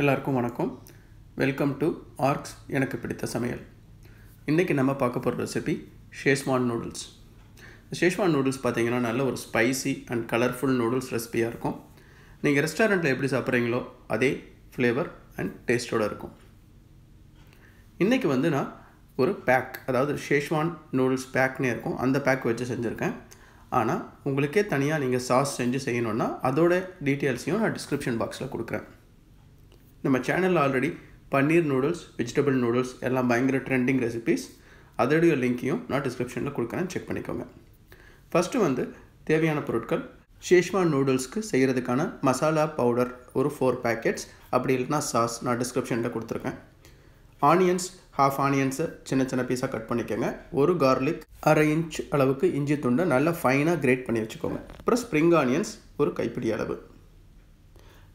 எல்லாருக்கும் வணக்கம் welcome to arcs எனக்கு பிடித்த சமையல் இன்றைக்கி நம்ம பார்க்க போகிற recipe Szechuan noodles Szechuan noodles பார்த்திங்கன்னா நல்ல ஒரு ஸ்பைசி அண்ட் கலர்ஃபுல் நூடுல்ஸ் ரெசிபியாக இருக்கும் நீங்கள் ரெஸ்டாரண்ட்டில் எப்படி சாப்பிட்றீங்களோ அதே ஃப்ளேவர் அண்ட் டேஸ்ட்டோடு இருக்கும் இன்றைக்கி வந்து நான் ஒரு பேக் அதாவது ஷேஷ்வான் நூடுல்ஸ் பேக்னே இருக்கும் அந்த பேக் வச்சு செஞ்சுருக்கேன் ஆனால் உங்களுக்கே தனியாக நீங்கள் சாஸ் செஞ்சு செய்யணுன்னா அதோட டீட்டெயில்ஸையும் நான் டிஸ்கிரிப்ஷன் பாக்ஸில் கொடுக்குறேன் நம்ம சேனலில் already paneer noodles vegetable noodles எல்லாம் பயங்கர ட்ரெண்டிங் ரெசிபீஸ் அதோடைய லிங்க்கையும் நான் டிஸ்கிரிப்ஷனில் கொடுக்குறேன் செக் பண்ணிக்கோங்க ஃபஸ்ட்டு வந்து தேவையான பொருட்கள் ஷேஷ்வான் நூடுல்ஸ்க்கு செய்கிறதுக்கான மசாலா பவுடர் ஒரு ஃபோர் பேக்கெட்ஸ் அப்படி இல்லைனா சாஸ் நான் டிஸ்கிரிப்ஷனில் கொடுத்துருக்கேன் ஆனியன்ஸ் ஹாஃப் ஆனியன்ஸை சின்ன சின்ன பீஸாக கட் பண்ணிக்கோங்க ஒரு கார்லிக் அரை இன்ச் அளவுக்கு இஞ்சி துண்டை நல்லா ஃபைனாக கிரேட் பண்ணி வச்சுக்கோங்க அப்புறம் ஸ்ப்ரிங் ஆனியன்ஸ் ஒரு கைப்பிடி அளவு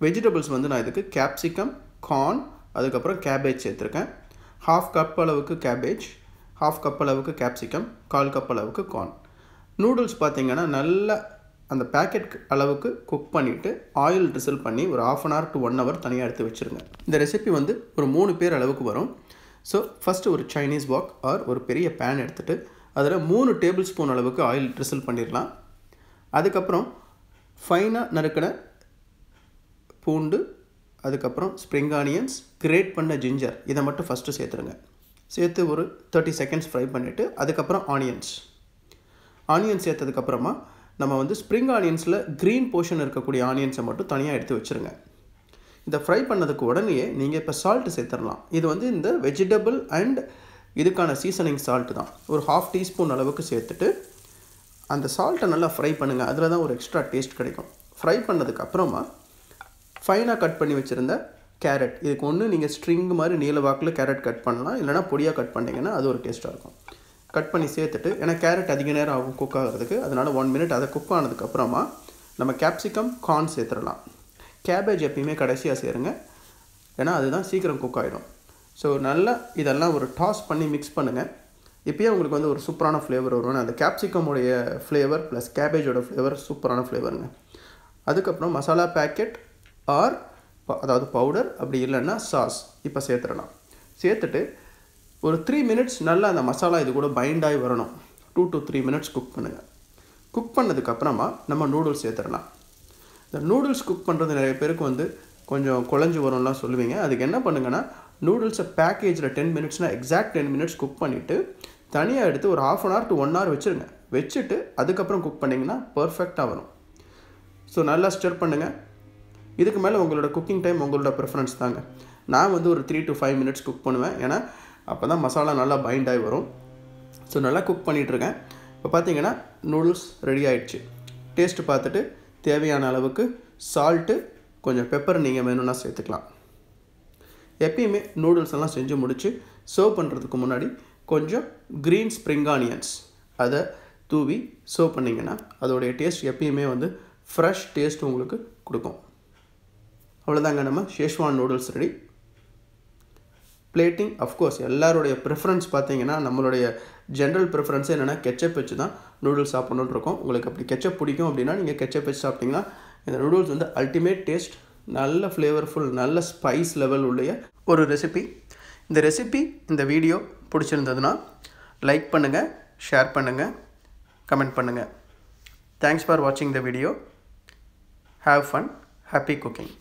வெஜிடபிள்ஸ் வந்து நான் இதுக்கு கேப்சிகம் கார்ன் அதுக்கப்புறம் கேபேஜ் சேர்த்துருக்கேன் ஹாஃப் கப் அளவுக்கு கேபேஜ் ஹாஃப் கப் அளவுக்கு கேப்சிகம் கால் கப் அளவுக்கு கார்ன் நூடுல்ஸ் பார்த்தீங்கன்னா நல்லா அந்த பேக்கெட் அளவுக்கு குக் பண்ணிவிட்டு ஆயில் ட்ரிசல் பண்ணி ஒரு half an hour to one hour தனியாக எடுத்து வச்சுருங்க இந்த ரெசிபி வந்து ஒரு மூணு பேர் அளவுக்கு வரும் ஸோ ஃபஸ்ட்டு ஒரு சைனீஸ் பாக் ஆர் ஒரு பெரிய பேன் எடுத்துகிட்டு அதில் மூணு டேபிள் ஸ்பூன் அளவுக்கு ஆயில் ட்ரிசல் பண்ணிடலாம் அதுக்கப்புறம் ஃபைனாக நறுக்கின பூண்டு அதுக்கப்புறம் ஸ்ப்ரிங் ஆனியன்ஸ் கிரேட் பண்ண ஜிஞ்சர் இதை மட்டும் ஃபஸ்ட்டு சேர்த்துருங்க சேர்த்து ஒரு தேர்ட்டி செகண்ட்ஸ் ஃப்ரை பண்ணிவிட்டு அதுக்கப்புறம் ஆனியன்ஸ் ஆனியன் சேர்த்ததுக்கப்புறமா நம்ம வந்து ஸ்ப்ரிங் ஆனியன்ஸில் க்ரீன் போர்ஷன் இருக்கக்கூடிய ஆனியன்ஸை மட்டும் தனியாக எடுத்து வச்சுருங்க இதை ஃப்ரை பண்ணதுக்கு உடனே நீங்கள் இப்போ சால்ட்டு சேர்த்துடலாம் இது வந்து இந்த வெஜிடபிள் அண்ட் இதுக்கான சீசனிங் சால்ட்டு தான் ஒரு ஹாஃப் டீஸ்பூன் அளவுக்கு சேர்த்துட்டு அந்த சால்ட்டை நல்லா ஃப்ரை பண்ணுங்கள் அதில் தான் ஒரு எக்ஸ்ட்ரா டேஸ்ட் கிடைக்கும் ஃப்ரை பண்ணதுக்கப்புறமா ஃபைனாக கட் பண்ணி வச்சுருந்த கேரட் இதுக்கு ஒன்று நீங்கள் ஸ்ட்ரிங் மாதிரி நீல வாக்கில் கேரட் கட் பண்ணலாம் இல்லைனா பொடியாக கட் பண்ணிங்கன்னா அது ஒரு டேஸ்ட்டாக இருக்கும் கட் பண்ணி சேர்த்துட்டு ஏன்னா கேரட் அதிக நேரம் ஆகும் குக் ஆகிறதுக்கு அதனால் ஒன் மினிட் அதை குக் ஆனதுக்கப்புறமா நம்ம கேப்சிகம் கார்ன் சேர்த்துடலாம் கேபேஜ் எப்பயுமே கடைசியாக சேருங்க ஏன்னா அதுதான் சீக்கிரம் குக் ஆகிடும் ஸோ நல்லா இதெல்லாம் ஒரு டாஸ் பண்ணி மிக்ஸ் பண்ணுங்கள் இப்போயே உங்களுக்கு வந்து ஒரு சூப்பரான ஃப்ளேவர் வரும் அந்த கேப்சிகமுடைய ஃப்ளேவர் ப்ளஸ் கேபேஜோட ஃப்ளேவர் சூப்பரான ஃப்ளேவருங்க அதுக்கப்புறம் மசாலா பேக்கெட் ஆர் அதாவது பவுடர் அப்படி இல்லைன்னா சாஸ் இப்போ சேர்த்துடலாம் சேர்த்துட்டு ஒரு த்ரீ மினிட்ஸ் நல்லா அந்த மசாலா இது கூட பைண்டாகி வரணும் two to three minutes cook பண்ணுங்கள் குக் பண்ணதுக்கப்புறமா நம்ம நூடுல்ஸ் சேர்த்துடலாம் இந்த நூடுல்ஸ் குக் பண்ணுறது நிறைய பேருக்கு வந்து கொஞ்சம் குழஞ்சி வரும்லாம் சொல்லுவீங்க அதுக்கு என்ன பண்ணுங்கன்னா நூடுல்ஸை பேக்கேஜில் டென் மினிட்ஸ்னால் எக்ஸாக்ட் டென் மினிட்ஸ் குக் பண்ணிவிட்டு தனியாக எடுத்து ஒரு half an hour to one hour வச்சுருங்க வச்சுட்டு அதுக்கப்புறம் குக் பண்ணிங்கன்னா பர்ஃபெக்டாக வரும் ஸோ நல்லா ஸ்டர் பண்ணுங்கள் இதுக்கு மேலே உங்களோட குக்கிங் டைம் உங்களோட ப்ரிஃபரன்ஸ் தாங்க நான் வந்து ஒரு three to five minutes cook பண்ணுவேன் ஏன்னா அப்போ தான் மசாலா நல்லா பைண்ட் ஆகி வரும் ஸோ நல்லா குக் பண்ணிகிட்ருக்கேன் இப்போ பார்த்தீங்கன்னா நூடுல்ஸ் ரெடி ஆகிடுச்சு டேஸ்ட்டு பார்த்துட்டு தேவையான அளவுக்கு சால்ட்டு கொஞ்சம் பெப்பர் நீங்கள் வேணும்னா சேர்த்துக்கலாம் எப்பயுமே நூடுல்ஸ் எல்லாம் செஞ்சு முடித்து சர்வ் பண்ணுறதுக்கு முன்னாடி கொஞ்சம் க்ரீன் ஸ்ப்ரிங் ஆனியன்ஸ் அதை தூவி சர்வ் பண்ணிங்கன்னா அதோடைய டேஸ்ட் எப்பயுமே வந்து ஃப்ரெஷ் டேஸ்ட் உங்களுக்கு கொடுக்கும் அவ்வளோதாங்க நம்ம Szechuan noodles ready plating of course எல்லாருடைய ப்ரிஃபரன்ஸ் பார்த்தீங்கன்னா நம்மளுடைய ஜென்ரல் ப்ரிஃபரன்ஸ் என்னென்னா கெச்சப் வச்சு தான் நூடுல்ஸ் சாப்பிட்ணுன்னு இருக்கும் உங்களுக்கு அப்படி கெச்சப் பிடிக்கும் அப்படின்னா நீங்கள் கெச்சப் வச்சு சாப்பிட்டிங்கன்னா இந்த நூடுல்ஸ் வந்து அல்டிமேட் டேஸ்ட் நல்ல ஃப்ளேவர்ஃபுல் நல்ல ஸ்பைஸ் லெவல் உடைய ஒரு ரெசிபி இந்த ரெசிபி இந்த வீடியோ பிடிச்சிருந்ததுன்னா லைக் பண்ணுங்கள் ஷேர் பண்ணுங்கள் கமெண்ட் பண்ணுங்கள் தேங்க்ஸ் ஃபார் வாட்சிங் the video have fun happy cooking